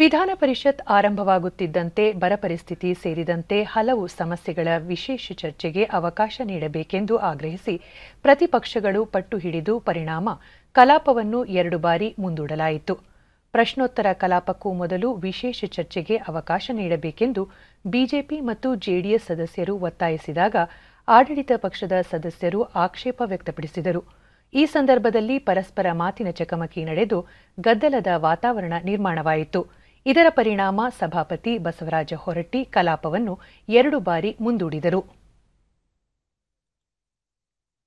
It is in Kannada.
ವಿಧಾನ ಪರಿಷತ್ ಆರಂಭವಾಗುತ್ತಿದ್ದಂತೆ ಬರ ಪರಿಸ್ಥಿತಿ ಸೇರಿದಂತೆ ಹಲವು ಸಮಸ್ಯೆಗಳ ವಿಶೇಷ ಚರ್ಚೆಗೆ ಅವಕಾಶ ನೀಡಬೇಕೆಂದು ಆಗ್ರಹಿಸಿ ಪ್ರತಿಪಕ್ಷಗಳು ಪಟ್ಟು ಹಿಡಿದು ಪರಿಣಾಮ ಕಲಾಪವನ್ನು ಎರಡು ಬಾರಿ ಮುಂದೂಡಲಾಯಿತು ಪ್ರಶ್ನೋತ್ತರ ಕಲಾಪಕ್ಕೂ ಮೊದಲು ವಿಶೇಷ ಚರ್ಚೆಗೆ ಅವಕಾಶ ನೀಡಬೇಕೆಂದು ಬಿಜೆಪಿ ಮತ್ತು ಜೆಡಿಎಸ್ ಸದಸ್ಯರು ಒತ್ತಾಯಿಸಿದಾಗ ಆಡಳಿತ ಪಕ್ಷದ ಸದಸ್ಯರು ಆಕ್ಷೇಪ ವ್ಯಕ್ತಪಡಿಸಿದರು ಈ ಸಂದರ್ಭದಲ್ಲಿ ಪರಸ್ಪರ ಮಾತಿನ ಚಕಮಕಿ ನಡೆದು ಗದ್ದಲದ ವಾತಾವರಣ ನಿರ್ಮಾಣವಾಯಿತು ಇದರ ಪರಿಣಾಮ ಸಭಾಪತಿ ಬಸವರಾಜ ಹೊರಟ್ಟಿ ಕಲಾಪವನ್ನು ಎರಡು ಬಾರಿ ಮುಂದೂಡಿದರು